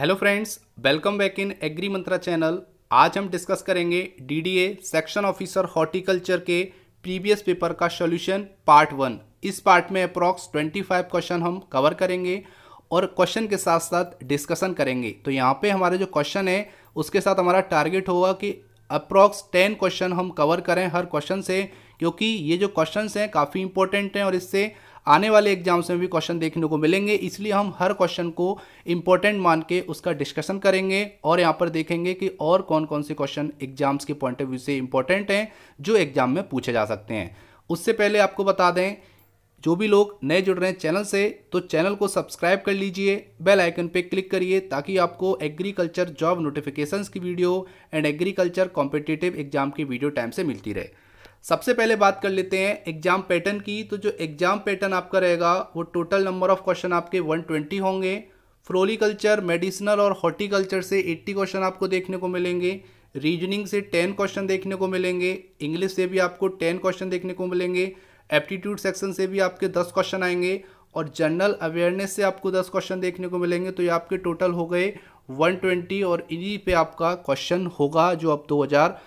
hello friends welcome back in Agri Mantra channel आज हम discuss करेंगे डीडीए सेक्शन ऑफिसर हॉर्टिकल्चर के प्रीवियस पेपर का सॉल्यूशन पार्ट वन इस पार्ट में अप्रॉक्स 25 क्वेश्चन हम कवर करेंगे और क्वेश्चन के साथ साथ डिस्कशन करेंगे तो यहाँ पे हमारे जो क्वेश्चन है उसके साथ हमारा टारगेट होगा कि अप्रॉक्स टेन क्वेश्चन हम कवर करें हर क्वेश्चन से क्योंकि ये जो क्वेश्चन हैं काफ़ी इंपॉर्टेंट हैं और इससे आने वाले एग्जाम्स में भी क्वेश्चन देखने को मिलेंगे इसलिए हम हर क्वेश्चन को इंपॉर्टेंट मान के उसका डिस्कशन करेंगे और यहाँ पर देखेंगे कि और कौन कौन से क्वेश्चन एग्जाम्स के पॉइंट ऑफ व्यू से इंपॉर्टेंट हैं जो एग्जाम में पूछे जा सकते हैं उससे पहले आपको बता दें जो भी लोग नए जुड़ रहे हैं चैनल से तो चैनल को सब्सक्राइब कर लीजिए बेल आइकन पे क्लिक करिए ताकि आपको एग्रीकल्चर जॉब नोटिफिकेशंस की video and agriculture competitive exam की वीडियो टाइम से मिलती रहे सबसे पहले बात कर लेते हैं एग्जाम पैटर्न की तो जो एग्जाम पैटर्न आपका रहेगा वो टोटल नंबर ऑफ क्वेश्चन आपके 120 होंगे फ्लोरिकल्चर मेडिसिनल और हॉर्टिकल्चर से 80 क्वेश्चन आपको देखने को मिलेंगे रीजनिंग से 10 क्वेश्चन देखने को मिलेंगे इंग्लिश से भी आपको 10 क्वेश्चन देखने को मिलेंगे एप्टीट्यूड सेक्शन से भी आपके दस क्वेश्चन आएंगे और जनरल अवेयरनेस से आपको दस क्वेश्चन देखने को मिलेंगे तो ये आपके टोटल हो गए ट्वेंटी और इन्हीं पे आपका क्वेश्चन होगा जो अब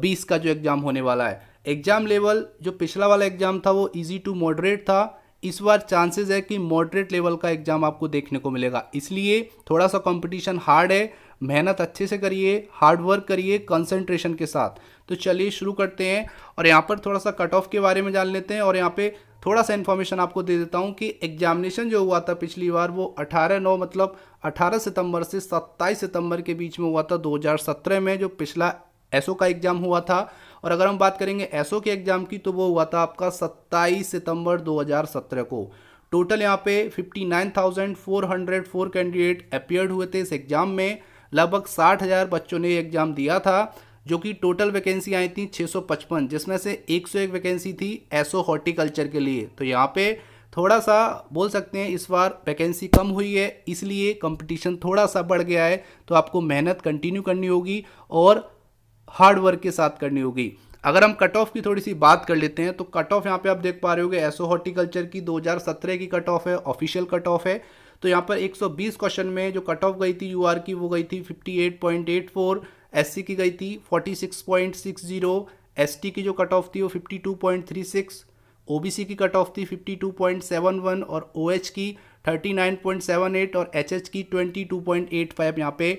बीस का जो एग्ज़ाम होने वाला है एग्जाम लेवल जो पिछला वाला एग्जाम था वो इजी टू मॉडरेट था इस बार चांसेस है कि मॉडरेट लेवल का एग्जाम आपको देखने को मिलेगा इसलिए थोड़ा सा कंपटीशन हार्ड है मेहनत अच्छे से करिए हार्ड वर्क करिए कंसंट्रेशन के साथ तो चलिए शुरू करते हैं और यहाँ पर थोड़ा सा कट ऑफ के बारे में जान लेते हैं और यहाँ पे थोड़ा सा इन्फॉर्मेशन आपको दे देता हूँ कि एग्जामिनेशन जो हुआ था पिछली बार वो 18 नौ मतलब 18 सितंबर से 27 सितंबर के बीच में हुआ था 2017 में जो पिछला एसओ का एग्ज़ाम हुआ था और अगर हम बात करेंगे एसओ के एग्ज़ाम की तो वो हुआ था आपका 27 सितंबर 2017 को टोटल यहाँ पे 59,404 कैंडिडेट अपियर्ड हुए थे इस एग्ज़ाम में लगभग 60,000 बच्चों ने एग्ज़ाम दिया था जो कि टोटल वैकेंसी आई थी 655 जिसमें से 101 वैकेंसी थी एसओ हॉर्टिकल्चर के लिए तो यहाँ पे थोड़ा सा बोल सकते हैं इस बार वैकेंसी कम हुई है इसलिए कंपटीशन थोड़ा सा बढ़ गया है तो आपको मेहनत कंटिन्यू करनी होगी और हार्ड वर्क के साथ करनी होगी अगर हम कट ऑफ की थोड़ी सी बात कर लेते हैं तो कट ऑफ यहाँ पे आप देख पा रहे होगे एसओ हॉर्टिकल्चर की 2017 की कट ऑफ है ऑफिशियल कट ऑफ है तो यहाँ पर 120 क्वेश्चन में जो कट ऑफ गई थी यूआर की वो गई थी 58.84 एससी की गई थी 46.60 एसटी की जो कट ऑफ थी वो 52.36 ओबीसी की कट ऑफ थी 52.71 और ओएच OH की 39.78 और एचएच की 22.85 यहाँ पे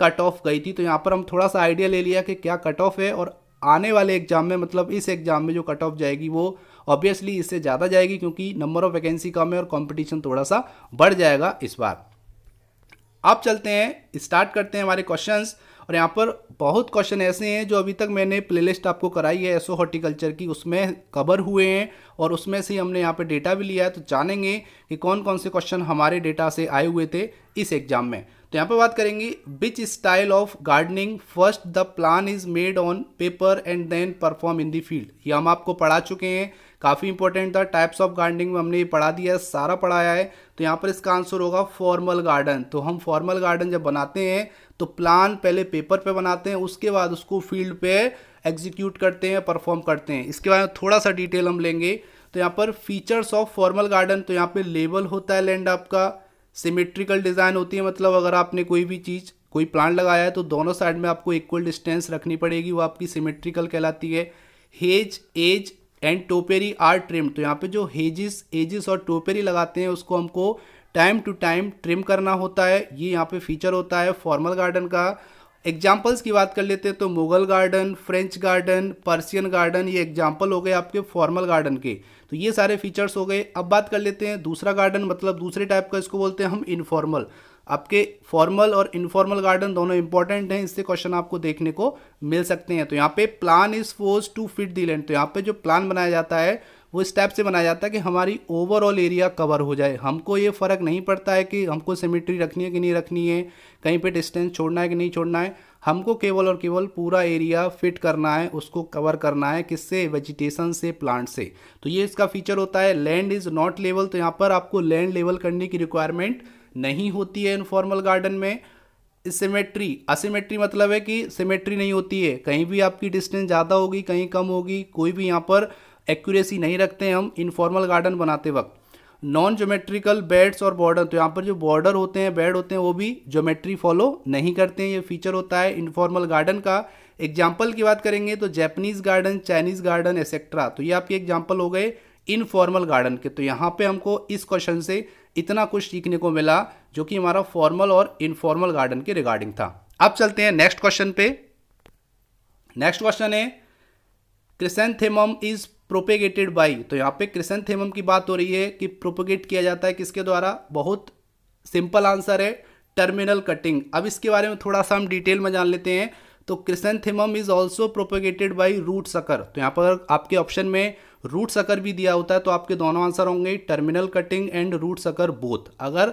कट ऑफ गई थी तो यहाँ पर हम थोड़ा सा आइडिया ले लिया कि क्या कट ऑफ है और आने वाले एग्जाम में मतलब इस एग्जाम में जो कट ऑफ जाएगी वो ऑब्वियसली इससे ज़्यादा जाएगी क्योंकि नंबर ऑफ वैकेंसी कम है और कॉम्पिटिशन थोड़ा सा बढ़ जाएगा इस बार अब चलते हैं स्टार्ट करते हैं हमारे क्वेश्चन और यहाँ पर बहुत क्वेश्चन ऐसे हैं जो अभी तक मैंने प्लेलिस्ट आपको कराई है एसओ हॉर्टिकल्चर की उसमें कवर हुए हैं और उसमें से हमने यहाँ पे डेटा भी लिया है तो जानेंगे कि कौन कौन से क्वेश्चन हमारे डेटा से आए हुए थे इस एग्जाम में तो यहाँ पे बात करेंगे which style of gardening first the plan is made on paper and then perform in the field ये हम आपको पढ़ा चुके हैं काफ़ी इंपॉर्टेंट था टाइप्स ऑफ गार्डनिंग में हमने ये पढ़ा दिया है सारा पढ़ाया है तो यहाँ पर इसका आंसर होगा फॉर्मल गार्डन तो हम फॉर्मल गार्डन जब बनाते हैं तो प्लान पहले पेपर पे बनाते हैं उसके बाद उसको फील्ड पे एग्जीक्यूट करते हैं परफॉर्म करते हैं इसके बारे में थोड़ा सा डिटेल हम लेंगे तो यहाँ पर फीचर्स ऑफ फॉर्मल गार्डन तो यहाँ पर लेबल होता है लैंड आपका सिमेट्रिकल डिज़ाइन होती है मतलब अगर आपने कोई भी चीज़ कोई प्लान लगाया है तो दोनों साइड में आपको इक्वल डिस्टेंस रखनी पड़ेगी वो आपकी सिमेट्रिकल कहलाती है hedge edge and topiary are trim तो यहाँ पे जो हेजिस एजिस और टोपेरी लगाते हैं उसको हमको टाइम टू टाइम ट्रिम करना होता है ये यहाँ पे फीचर होता है फॉर्मल गार्डन का एग्जाम्पल्स की बात कर लेते हैं तो Mughal garden French garden Persian garden ये एग्जाम्पल हो गए आपके फॉर्मल गार्डन के तो ये सारे फीचर्स हो गए अब बात कर लेते हैं दूसरा गार्डन मतलब दूसरे टाइप का इसको बोलते हैं हम इनफॉर्मल आपके फॉर्मल और इनफॉर्मल गार्डन दोनों इंपॉर्टेंट हैं इससे क्वेश्चन आपको देखने को मिल सकते हैं तो यहाँ पे plan is forced to fit the land तो यहाँ पे जो प्लान बनाया जाता है वो इस टाइप से बनाया जाता है कि हमारी ओवरऑल एरिया कवर हो जाए हमको ये फ़र्क नहीं पड़ता है कि हमको सिमेट्री रखनी है कि नहीं रखनी है कहीं पे डिस्टेंस छोड़ना है कि नहीं छोड़ना है हमको केवल और केवल पूरा एरिया फिट करना है उसको कवर करना है किससे वेजिटेशन से प्लांट से तो ये इसका फीचर होता है लैंड इज़ नॉट लेवल तो यहाँ पर आपको लैंड लेवल करने की रिक्वायरमेंट नहीं होती है इनफॉर्मल गार्डन में सिमेट्री असीमेट्री मतलब है कि सिमेट्री नहीं होती है कहीं भी आपकी डिस्टेंस ज़्यादा होगी कहीं कम होगी कोई भी यहाँ पर एक्यूरेसी नहीं रखते हम इनफॉर्मल गार्डन बनाते वक्त नॉन ज्योमेट्रिकल बेड्स और बॉर्डर तो यहाँ पर जो बॉर्डर होते हैं बेड होते हैं वो भी ज्योमेट्री फॉलो नहीं करते हैं ये फीचर होता है इनफॉर्मल गार्डन का एग्जाम्पल की बात करेंगे तो Japanese garden Chinese garden etcetera तो ये आपके एग्जाम्पल हो गए इनफॉर्मल गार्डन के तो यहाँ पे हमको इस क्वेश्चन से इतना कुछ सीखने को मिला जो कि हमारा फॉर्मल और इनफॉर्मल गार्डन के रिगार्डिंग था अब चलते हैं नेक्स्ट क्वेश्चन पे नेक्स्ट क्वेश्चन है क्रिसेंथेमम इज प्रोपेगेटेड बाई तो यहाँ पे थेमम की बात हो रही है कि प्रोपोगेट किया जाता है किसके द्वारा बहुत सिंपल आंसर है टर्मिनल कटिंग अब इसके बारे में थोड़ा सा हम डिटेल में जान लेते हैं तो the mum is also propagated by root sucker तो यहाँ पर आपके ऑप्शन में रूट सकर भी दिया होता है तो आपके दोनों आंसर होंगे terminal cutting and root sucker both अगर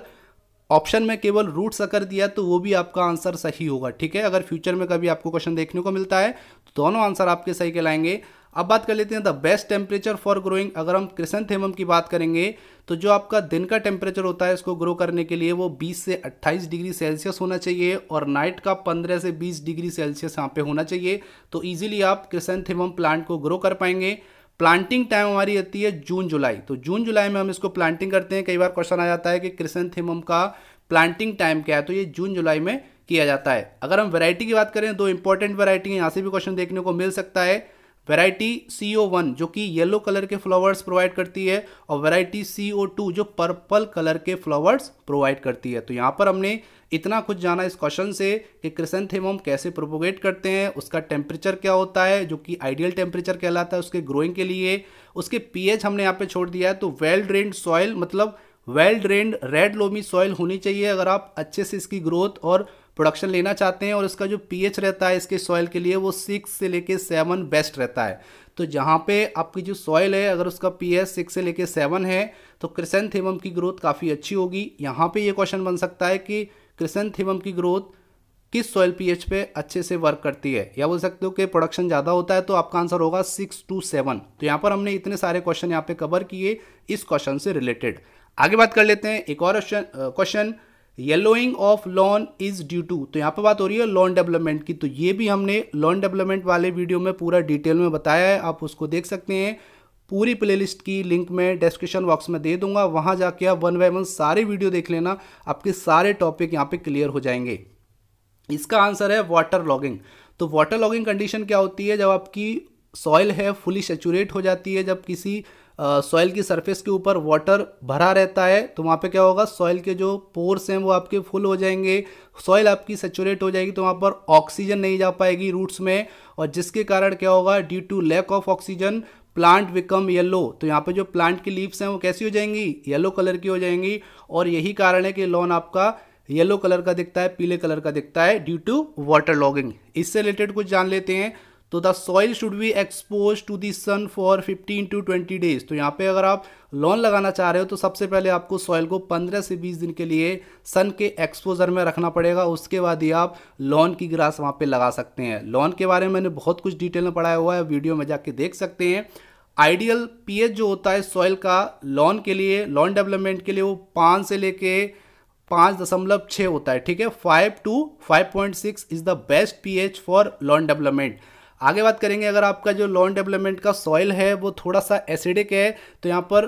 ऑप्शन में केवल रूट सकर दिया तो वो भी आपका आंसर सही होगा ठीक है अगर फ्यूचर में कभी आपको क्वेश्चन देखने को मिलता है तो दोनों आंसर आपके सही कहलाएंगे अब बात कर लेते हैं the best temperature for growing अगर हम क्रिसेंथेमम की बात करेंगे तो जो आपका दिन का टेम्परेचर होता है इसको ग्रो करने के लिए वो 20 से 28 डिग्री सेल्सियस होना चाहिए और नाइट का 15 से 20 डिग्री सेल्सियस यहाँ पे होना चाहिए तो ईजिली आप क्रिसेंथेमम प्लांट को ग्रो कर पाएंगे प्लांटिंग टाइम हमारी रहती है जून जुलाई तो जून जुलाई में हम इसको प्लांटिंग करते हैं कई बार क्वेश्चन आ जाता है कि क्रिसेंथेमम का प्लांटिंग टाइम क्या है तो ये जून जुलाई में किया जाता है अगर हम वैरायटी की बात करें दो इंपॉर्टेंट वैरायटी है यहाँ से भी क्वेश्चन देखने को मिल सकता है वेराइटी सी ओ वन जो कि येलो कलर के फ्लावर्स प्रोवाइड करती है और वेराइटी सी ओ टू जो पर्पल कलर के फ्लावर्स प्रोवाइड करती है तो यहाँ पर हमने इतना कुछ जाना इस क्वेश्चन से कि क्रिसेंथेमम कैसे प्रोपोगेट करते हैं उसका टेम्परेचर क्या होता है जो कि आइडियल टेम्परेचर कहलाता है उसके ग्रोइंग के लिए उसके पीएच हमने यहाँ पर छोड़ दिया है तो वेल ड्रेन्ड सॉयल मतलब well drained red loamy soil होनी चाहिए अगर आप अच्छे से इसकी ग्रोथ और प्रोडक्शन लेना चाहते हैं और इसका जो पीएच रहता है इसके सॉयल के लिए वो सिक्स से लेके सेवन बेस्ट रहता है तो जहाँ पे आपकी जो सॉयल है अगर उसका पी एच सिक्स से लेके सेवन है तो क्रिसेंथेमम की ग्रोथ काफ़ी अच्छी होगी यहाँ पे ये क्वेश्चन बन सकता है कि क्रिसेंथेमम की ग्रोथ किस सॉयल पीएच पे अच्छे से वर्क करती है या बोल सकते हो कि प्रोडक्शन ज़्यादा होता है तो आपका आंसर होगा सिक्स टू सेवन तो यहाँ पर हमने इतने सारे क्वेश्चन यहाँ पे कवर किए इस क्वेश्चन से रिलेटेड आगे बात कर लेते हैं एक और question yellowing of lawn is due to तो यहाँ पर बात हो रही है लॉन डेवलपमेंट की तो ये भी हमने लॉन डेवलपमेंट वाले वीडियो में पूरा डिटेल में बताया है आप उसको देख सकते हैं पूरी प्लेलिस्ट की लिंक मैं डिस्क्रिप्शन बॉक्स में दे दूंगा वहाँ जाके आप वन बाय वन सारे वीडियो देख लेना आपके सारे टॉपिक यहाँ पे क्लियर हो जाएंगे इसका आंसर है वाटर लॉगिंग तो वाटर लॉगिंग कंडीशन क्या होती है जब आपकी सॉइल है फुली सेचूरेट हो जाती है जब किसी सॉइल की सरफेस के ऊपर वाटर भरा रहता है तो वहाँ पे क्या होगा सॉइल के जो पोर्स हैं वो आपके फुल हो जाएंगे सॉइल आपकी सेचुरेट हो जाएगी तो वहाँ पर ऑक्सीजन नहीं जा पाएगी रूट्स में और जिसके कारण क्या होगा due to lack of oxygen plant become yellow तो यहाँ पे जो प्लांट की लीव्स हैं वो कैसी हो जाएंगी येलो कलर की हो जाएंगी और यही कारण है कि लॉन आपका येलो कलर का दिखता है पीले कलर का दिखता है ड्यू टू वाटर लॉगिंग इससे रिलेटेड कुछ जान लेते हैं तो the soil should be expose to the sun for 15 to 20 days तो यहाँ पे अगर आप लॉन लगाना चाह रहे हो तो सबसे पहले आपको सॉइल को 15 से 20 दिन के लिए सन के एक्सपोजर में रखना पड़ेगा उसके बाद ही आप लॉन की ग्रास वहाँ पे लगा सकते हैं लॉन के बारे में मैंने बहुत कुछ डिटेल में पढ़ाया हुआ है वीडियो में जाके देख सकते हैं आइडियल पीएच जो होता है सॉइल का लॉन के लिए लॉन डेवलपमेंट के लिए वो पाँच से लेके पाँच दशमलव छः होता है ठीक है five to five point six is the best pH for lawn development आगे बात करेंगे अगर आपका जो लॉन डेवलपमेंट का सॉइल है वो थोड़ा सा एसिडिक है तो यहाँ पर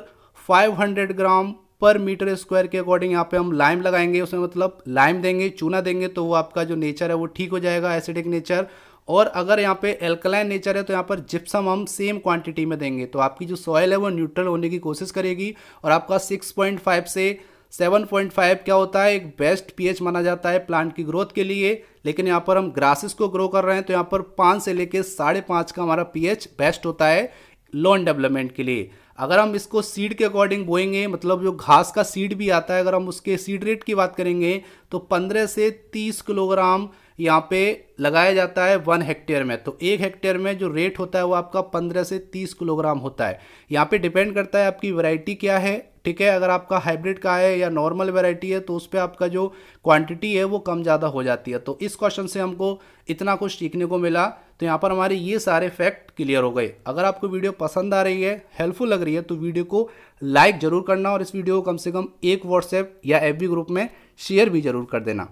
500 ग्राम पर मीटर स्क्वायर के अकॉर्डिंग यहाँ पे हम लाइम लगाएंगे उसमें मतलब लाइम देंगे चूना देंगे तो वो आपका जो नेचर है वो ठीक हो जाएगा एसिडिक नेचर और अगर यहाँ पे एल्कलाइन नेचर है तो यहाँ पर जिप्सम हम सेम क्वांटिटी में देंगे तो आपकी जो सॉयल है वो न्यूट्रल होने की कोशिश करेगी और आपका 6.5 से 7.5 क्या होता है एक बेस्ट पीएच माना जाता है प्लांट की ग्रोथ के लिए लेकिन यहाँ पर हम ग्रासेस को ग्रो कर रहे हैं तो यहाँ पर पाँच से लेकर साढ़े पाँच का हमारा पीएच बेस्ट होता है लोन डेवलपमेंट के लिए अगर हम इसको सीड के अकॉर्डिंग बोएंगे मतलब जो घास का सीड भी आता है अगर हम उसके सीड रेट की बात करेंगे तो पंद्रह से तीस किलोग्राम यहाँ पे लगाया जाता है वन हेक्टेयर में तो एक हेक्टेयर में जो रेट होता है वो आपका पंद्रह से तीस किलोग्राम होता है यहाँ पे डिपेंड करता है आपकी वैरायटी क्या है ठीक है अगर आपका हाइब्रिड का है या नॉर्मल वेराइटी है तो उस पर आपका जो क्वांटिटी है वो कम ज़्यादा हो जाती है तो इस क्वेश्चन से हमको इतना कुछ सीखने को मिला तो यहाँ पर हमारे ये सारे फैक्ट क्लियर हो गए अगर आपको वीडियो पसंद आ रही है हेल्पफुल लग रही है तो वीडियो को लाइक ज़रूर करना और इस वीडियो को कम से कम एक व्हाट्सएप या एफ ग्रुप में शेयर भी ज़रूर कर देना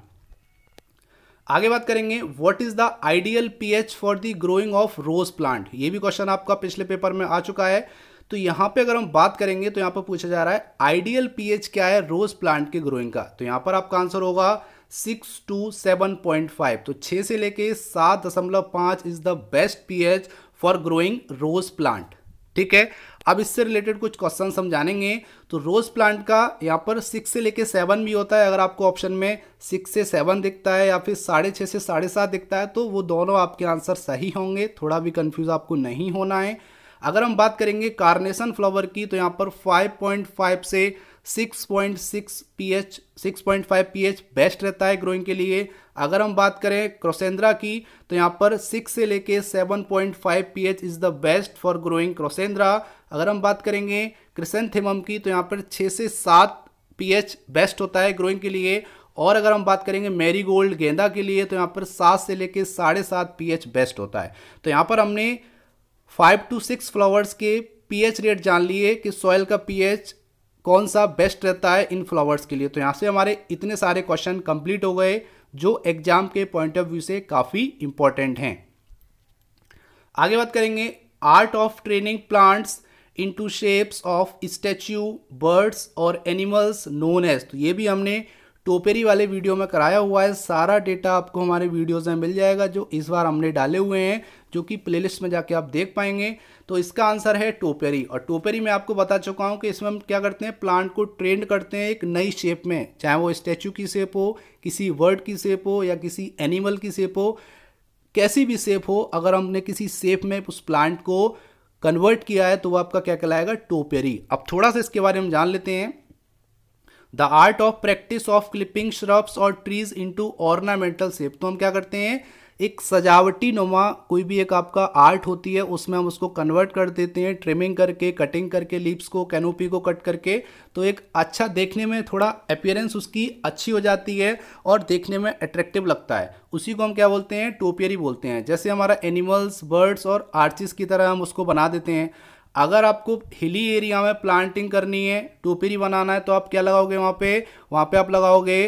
आगे बात करेंगे what is the ideal pH for the growing of rose plant ये भी क्वेश्चन आपका पिछले पेपर में आ चुका है तो यहां पे अगर हम बात करेंगे तो यहां पर पूछा जा रहा है आइडियल पीएच क्या है रोज प्लांट के ग्रोइंग का तो यहां पर आपका आंसर होगा six to seven point five तो छह से लेके सात दशमलव पांच is the best pH for growing rose plant ठीक है अब इससे रिलेटेड कुछ क्वेश्चन हम जानेंगे तो रोज़ प्लांट का यहाँ पर सिक्स से लेके सेवन भी होता है अगर आपको ऑप्शन में सिक्स से सेवन दिखता है या फिर साढ़े छः से साढ़े सात दिखता है तो वो दोनों आपके आंसर सही होंगे थोड़ा भी कन्फ्यूज़ आपको नहीं होना है अगर हम बात करेंगे कार्नेशन फ्लावर की तो यहाँ पर फाइव पॉइंट फाइव से 6.6 पीएच 6.5 पीएच बेस्ट रहता है ग्रोइंग के लिए अगर हम बात करें क्रोसेंद्रा की तो यहाँ पर 6 से लेके 7.5 pH is the best for growing crossandra अगर हम बात करेंगे क्रिसेंथेमम की तो यहाँ पर 6 से 7 पीएच बेस्ट होता है ग्रोइंग के लिए और अगर हम बात करेंगे मेरी गोल्ड गेंदा के लिए तो यहाँ पर सात से लेके साढ़े सात पी बेस्ट होता है तो यहाँ पर हमने फाइव टू सिक्स फ्लावर्स के पीएच रेट जान लिए कि सॉयल का पीएच कौन सा बेस्ट रहता है इन फ्लावर्स के लिए तो यहाँ से हमारे इतने सारे क्वेश्चन कंप्लीट हो गए जो एग्जाम के पॉइंट ऑफ व्यू से काफ़ी इंपॉर्टेंट हैं आगे बात करेंगे art of training plants into shapes of statue birds और एनिमल्स नोन एज तो ये भी हमने टोपेरी वाले वीडियो में कराया हुआ है सारा डेटा आपको हमारे वीडियोज़ में मिल जाएगा जो इस बार हमने डाले हुए हैं जो कि प्लेलिस्ट में जाके आप देख पाएंगे तो इसका आंसर है टोपेरी और टोपेरी मैं आपको बता चुका हूँ कि इसमें हम क्या करते हैं प्लांट को ट्रेंड करते हैं एक नई शेप में चाहे वो स्टैचू की शेप हो किसी वर्ड की शेप हो या किसी एनिमल की शेप हो कैसी भी शेप हो अगर हमने किसी शेप में उस प्लांट को कन्वर्ट किया है तो वो आपका क्या कहलाएगा टोपेरी अब थोड़ा सा इसके बारे में जान लेते हैं the art of practice of clipping shrubs और ट्रीज इंटू ऑर्नामेंटल शेप तो हम क्या करते हैं एक सजावटी नुमा कोई भी एक आपका आर्ट होती है उसमें हम उसको कन्वर्ट कर देते हैं ट्रिमिंग करके कटिंग करके लिप्स को कैनोपी को कट करके तो एक अच्छा देखने में थोड़ा अपियरेंस उसकी अच्छी हो जाती है और देखने में अट्रैक्टिव लगता है उसी को हम क्या बोलते हैं टोपियरी बोलते हैं जैसे हमारा एनिमल्स बर्ड्स और आर्चिस की तरह हम उसको बना देते हैं अगर आपको हिली एरिया में प्लांटिंग करनी है टोपेरी बनाना है तो आप क्या लगाओगे वहाँ पे वहाँ पे आप लगाओगे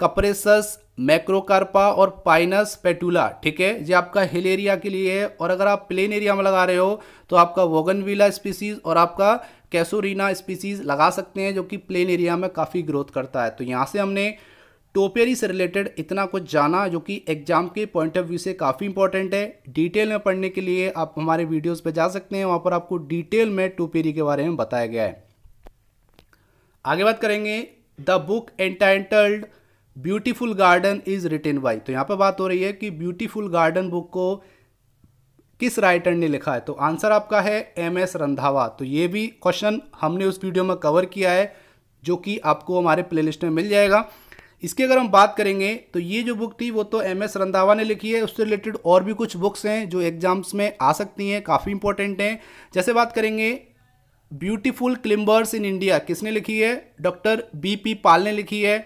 कप्रेसस मैक्रोकार्पा और पाइनस पेटूला ठीक है ये आपका हिल एरिया के लिए है और अगर आप प्लेन एरिया में लगा रहे हो तो आपका वोगनविला स्पीसीज और आपका कैसोरीना स्पीसीज लगा सकते हैं जो कि प्लेन एरिया में काफ़ी ग्रोथ करता है तो यहाँ से हमने टोपेरी से रिलेटेड इतना कुछ जाना जो कि एग्जाम के पॉइंट ऑफ व्यू से काफ़ी इंपॉर्टेंट है डिटेल में पढ़ने के लिए आप हमारे वीडियोस पे जा सकते हैं वहाँ पर आपको डिटेल में टोपेरी के बारे में बताया गया है आगे बात करेंगे the book entitled beautiful garden is written by तो यहाँ पर बात हो रही है कि ब्यूटीफुल गार्डन बुक को किस राइटर ने लिखा है तो आंसर आपका है एम एस रंधावा तो ये भी क्वेश्चन हमने उस वीडियो में कवर किया है जो कि आपको हमारे प्लेलिस्ट में मिल जाएगा इसकी अगर हम बात करेंगे तो ये जो बुक थी वो तो एम एस रंधावा ने लिखी है उससे रिलेटेड और भी कुछ बुक्स हैं जो एग्जाम्स में आ सकती हैं काफ़ी इंपॉर्टेंट हैं जैसे बात करेंगे ब्यूटीफुल क्लिम्बर्स इन इंडिया किसने लिखी है डॉक्टर बी पी पाल ने लिखी है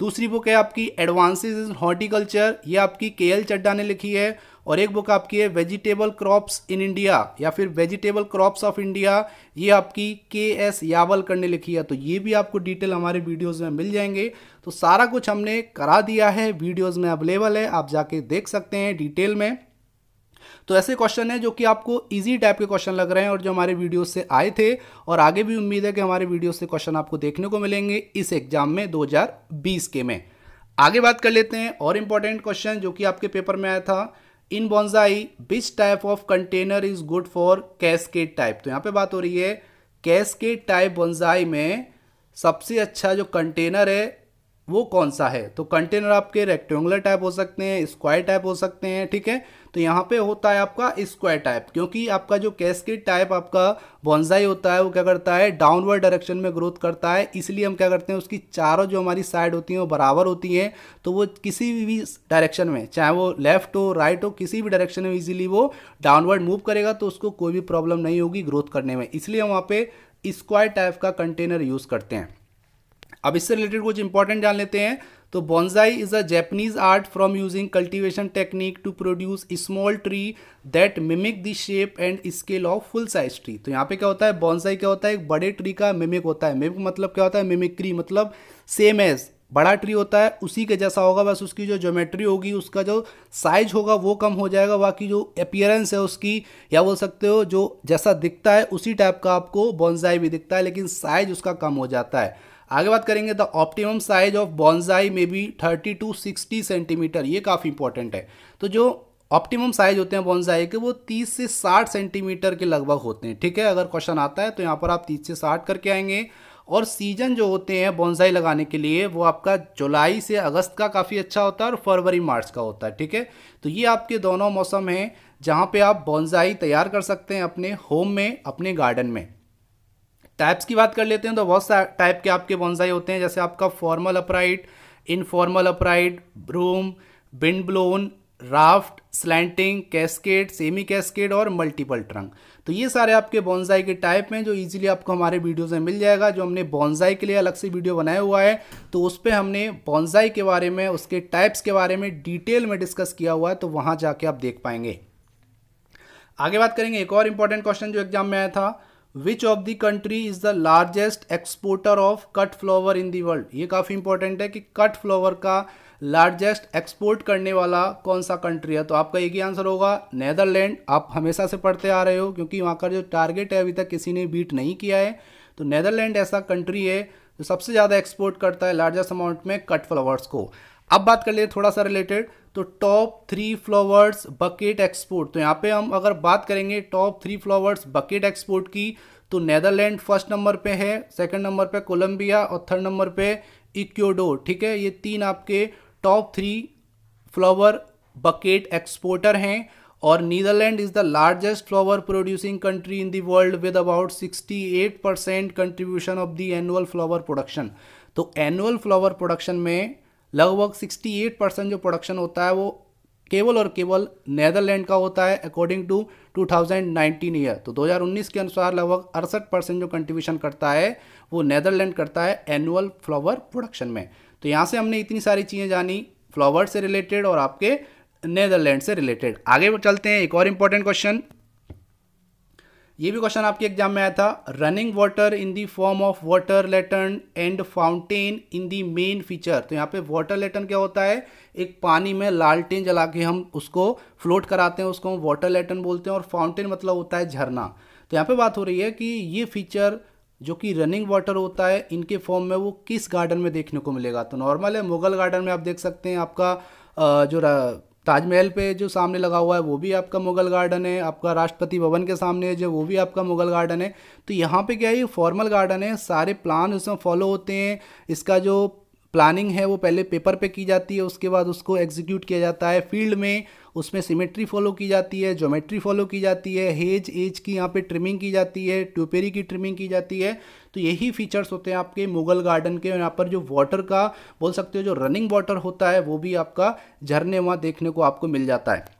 दूसरी बुक है आपकी एडवांसेज इन हॉर्टिकल्चर ये आपकी के एल चड्डा ने लिखी है और एक बुक आपकी है वेजिटेबल क्रॉप्स इन इंडिया या फिर वेजिटेबल क्रॉप्स ऑफ इंडिया ये आपकी के एस यावलकर ने लिखी है तो ये भी आपको डिटेल हमारे वीडियोस में मिल जाएंगे तो सारा कुछ हमने करा दिया है वीडियोस में अवेलेबल है आप जाके देख सकते हैं डिटेल में तो ऐसे क्वेश्चन हैं जो कि आपको ईजी टाइप के क्वेश्चन लग रहे हैं और जो हमारे वीडियो से आए थे और आगे भी उम्मीद है कि हमारे वीडियो से क्वेश्चन आपको देखने को मिलेंगे इस एग्जाम में 2020 के में आगे बात कर लेते हैं और इंपॉर्टेंट क्वेश्चन जो कि आपके पेपर में आया था in bonsai which type of container is good for cascade type तो यहाँ पे बात हो रही है कैसकेट टाइप बॉन्जाई में सबसे अच्छा जो कंटेनर है वो कौन सा है तो कंटेनर आपके रेक्टेंगुलर टाइप हो सकते हैं स्क्वायर टाइप हो सकते हैं ठीक है तो यहाँ पे होता है आपका स्क्वायर टाइप क्योंकि आपका जो कैस्केट टाइप आपका बॉन्जाई होता है वो क्या करता है डाउनवर्ड डायरेक्शन में ग्रोथ करता है इसलिए हम क्या करते हैं उसकी चारों जो हमारी साइड होती हैं वो बराबर होती हैं तो वो किसी भी डायरेक्शन में चाहे वो लेफ्ट हो राइट हो किसी भी डायरेक्शन में ईजिली वो डाउनवर्ड मूव करेगा तो उसको कोई भी प्रॉब्लम नहीं होगी ग्रोथ करने में इसलिए हम वहाँ पर स्क्वायर टाइप का कंटेनर यूज़ करते हैं अब इससे रिलेटेड कुछ इंपॉर्टेंट जान लेते हैं तो bonsai is a Japanese art from using cultivation technique to produce small tree that mimic the shape and scale of full size tree तो यहाँ पे क्या होता है बॉन्जाई क्या होता है एक बड़े ट्री का मिमिक होता है मिमिक मतलब क्या होता है मिमिक्री मतलब सेम एज बड़ा ट्री होता है उसी के जैसा होगा बस उसकी जो ज्योमेट्री होगी उसका जो साइज होगा वो कम हो जाएगा बाकी जो अपियरेंस है उसकी या बोल सकते हो जो जैसा दिखता है उसी टाइप का आपको बॉन्जाई भी दिखता है लेकिन साइज उसका कम हो जाता है आगे बात करेंगे the optimum size of bonsai may be thirty to sixty centimetre ये काफ़ी इंपॉर्टेंट है तो जो ऑप्टिमम साइज होते हैं बॉन्जाई के वो 30 से 60 सेंटीमीटर के लगभग होते हैं ठीक है अगर क्वेश्चन आता है तो यहाँ पर आप 30 से 60 करके आएंगे और सीजन जो होते हैं बॉन्जाई लगाने के लिए वो आपका जुलाई से अगस्त का काफ़ी अच्छा होता है और फरवरी मार्च का होता है ठीक है तो ये आपके दोनों मौसम हैं जहाँ पे आप बॉन्जाई तैयार कर सकते हैं अपने होम में अपने गार्डन में टाइप्स की बात कर लेते हैं तो बहुत सारे टाइप के आपके बॉन्साई होते हैं जैसे आपका formal upright informal upright broom windblown raft slanting cascade semi cascade और मल्टीपल ट्रंक तो ये सारे आपके बॉन्जाई के टाइप हैं जो इजीली आपको हमारे वीडियोस में मिल जाएगा जो हमने बॉन्जाई के लिए अलग से वीडियो बनाया हुआ है तो उस पर हमने बॉन्जाई के बारे में उसके टाइप्स के बारे में डिटेल में डिस्कस किया हुआ है तो वहाँ जाके आप देख पाएंगे आगे बात करेंगे एक और इंपॉर्टेंट क्वेश्चन जो एग्जाम में आया था which of the country is the largest exporter of cut flower in the world ये काफ़ी इंपॉर्टेंट है कि कट फ्लावर का लार्जेस्ट एक्सपोर्ट करने वाला कौन सा कंट्री है तो आपका एक ही आंसर होगा नैदरलैंड आप हमेशा से पढ़ते आ रहे हो क्योंकि वहाँ का जो टारगेट है अभी तक किसी ने बीट नहीं किया है तो नैदरलैंड ऐसा कंट्री है जो सबसे ज़्यादा एक्सपोर्ट करता है लार्जेस्ट अमाउंट में कट फ्लावर्स को अब बात कर लिए थोड़ा सा रिलेटेड तो top three flowers bucket export तो यहाँ पे हम अगर बात करेंगे top three flowers bucket export की तो नैदरलैंड फर्स्ट नंबर पे है सेकंड नंबर पे कोलंबिया और थर्ड नंबर पे इक्योडोर ठीक है ये तीन आपके top three flower bucket exporter हैं और Netherland is the largest flower producing country in the world with about 68 percent contribution of the annual flower production तो एनुअल फ्लावर प्रोडक्शन में लगभग 68 परसेंट जो प्रोडक्शन होता है वो केवल और केवल नैदरलैंड का होता है अकॉर्डिंग टू 2019 ईयर तो 2019 के अनुसार लगभग अड़सठ परसेंट जो कंट्रीब्यूशन करता है वो नैदरलैंड करता है एनुअल फ्लावर प्रोडक्शन में तो यहाँ से हमने इतनी सारी चीज़ें जानी फ्लावर से रिलेटेड और आपके नेदरलैंड से रिलेटेड आगे चलते हैं एक और इम्पॉर्टेंट क्वेश्चन ये भी क्वेश्चन आपके एग्जाम में आया था running water in the form of water laden and fountain in the main feature तो यहाँ पे वाटर लेटन क्या होता है एक पानी में लालटेन जला के हम उसको फ्लोट कराते हैं उसको हम वाटर लेटन बोलते हैं और फाउंटेन मतलब होता है झरना तो यहाँ पे बात हो रही है कि ये फीचर जो कि रनिंग वाटर होता है इनके फॉर्म में वो किस गार्डन में देखने को मिलेगा तो नॉर्मल है मुगल गार्डन में आप देख सकते हैं आपका जो ताजमहल पे जो सामने लगा हुआ है वो भी आपका मुगल गार्डन है आपका राष्ट्रपति भवन के सामने है जो वो भी आपका मुगल गार्डन है तो यहाँ पे क्या है ये फॉर्मल गार्डन है सारे प्लान उसमें फॉलो होते हैं इसका जो प्लानिंग है वो पहले पेपर पे की जाती है उसके बाद उसको एग्जीक्यूट किया जाता है फील्ड में उसमें सिमेट्री फॉलो की जाती है जोमेट्री फॉलो की जाती है हेज एज की यहाँ पे ट्रिमिंग की जाती है ट्यूपेरी की ट्रिमिंग की जाती है तो यही फीचर्स होते हैं आपके मुगल गार्डन के यहाँ पर जो वाटर का बोल सकते हो जो रनिंग वाटर होता है वो भी आपका झरने वहाँ देखने को आपको मिल जाता है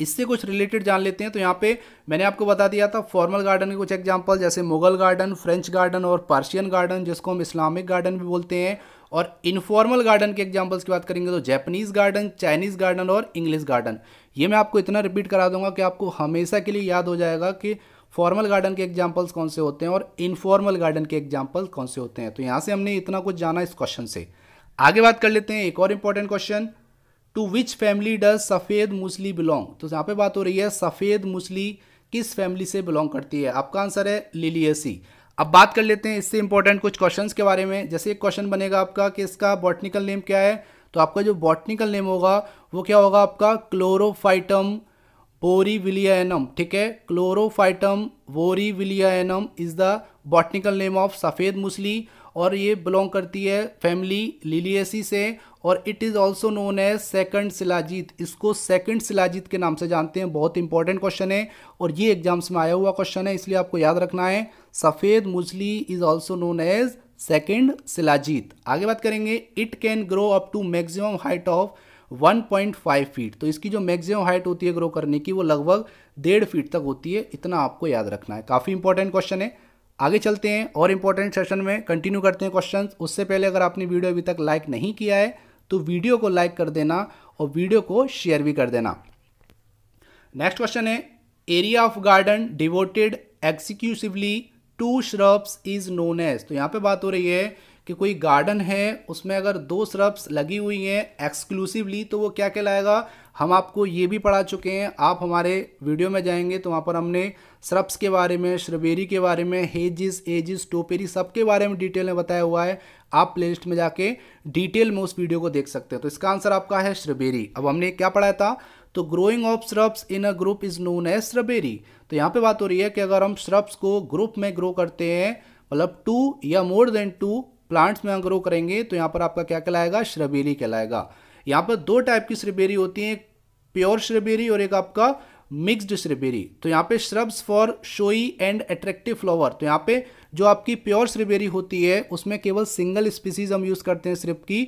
इससे कुछ रिलेटेड जान लेते हैं तो यहाँ पे मैंने आपको बता दिया था फॉर्मल गार्डन के कुछ एग्जांपल जैसे मुगल गार्डन फ्रेंच गार्डन और पर्शियन गार्डन जिसको हम इस्लामिक गार्डन भी बोलते हैं और इनफॉर्मल गार्डन के एग्जाम्पल्स की बात करेंगे तो जैपनीज़ गार्डन चाइनीज़ गार्डन और इंग्लिश गार्डन ये मैं आपको इतना रिपीट करा दूंगा कि आपको हमेशा के लिए याद हो जाएगा कि फॉर्मल गार्डन के एग्जाम्पल्स कौन से होते हैं और इनफॉर्मल गार्डन के एग्जाम्पल्स कौन से होते हैं तो यहाँ से हमने इतना कुछ जाना इस क्वेश्चन से आगे बात कर लेते हैं एक और important question to which family does safed musli belong तो यहाँ पे बात हो रही है सफ़ेद मुस्ली किस फैमिली से बिलोंग करती है आपका आंसर है लिलियसी अब बात कर लेते हैं इससे इंपॉर्टेंट कुछ क्वेश्चंस के बारे में जैसे एक क्वेश्चन बनेगा आपका कि इसका बॉटनिकल नेम क्या है तो आपका जो बॉटनिकल नेम होगा वो क्या होगा आपका क्लोरोफाइटम बोरीविलियनम ठीक है Chlorophytum borivilianum is the botanical name of safed musli और ये बिलोंग करती है फैमिली लिलियसी से और it is also known as second shilajit इसको सेकंड सिलाजीत के नाम से जानते हैं बहुत इंपॉर्टेंट क्वेश्चन है और ये एग्जाम्स में आया हुआ क्वेश्चन है इसलिए आपको याद रखना है safed musli is also known as second shilajit आगे बात करेंगे it can grow up to maximum height of 1.5 feet तो इसकी जो मैक्सिमम हाइट होती है ग्रो करने की वो लगभग डेढ़ फीट तक होती है इतना आपको याद रखना है काफ़ी इंपॉर्टेंट क्वेश्चन है आगे चलते हैं और इंपॉर्टेंट सेशन में कंटिन्यू करते हैं क्वेश्चन उससे पहले अगर आपने वीडियो अभी तक लाइक नहीं किया है तो वीडियो को लाइक कर देना और वीडियो को शेयर भी कर देना नेक्स्ट क्वेश्चन है area of garden devoted exclusively to shrubs is known as तो यहाँ पे बात हो रही है कि कोई गार्डन है उसमें अगर दो श्रब्स लगी हुई हैं एक्सक्लूसिवली तो वो क्या कहलाएगा हम आपको ये भी पढ़ा चुके हैं आप हमारे वीडियो में जाएंगे तो वहाँ पर हमने श्रब्स के बारे में श्रबेरी के बारे में हेजिस एजिस टोपेरी सब के बारे में डिटेल में बताया हुआ है आप प्लेलिस्ट में जाके डिटेल में उस वीडियो को देख सकते हैं तो इसका आंसर आपका है श्रबेरी अब हमने क्या पढ़ाया था तो growing of shrubs in a group is known as shrubbery तो यहाँ पे बात हो रही है कि अगर हम श्रब्स को ग्रुप में ग्रो करते हैं मतलब टू या मोर देन टू प्लांट्स में ग्रो करेंगे तो यहाँ पर आपका क्या कहलाएगा श्रबेरी कहलाएगा यहाँ पर दो टाइप की श्रबेरी होती है एक प्योर श्रबेरी और एक आपका मिक्सड श्रबेरी तो यहाँ पे shrubs for showy and attractive flower तो यहाँ पे जो आपकी प्योर स्ट्रॉबेरी होती है उसमें केवल सिंगल स्पीसीज हम यूज़ करते हैं सिर्फ की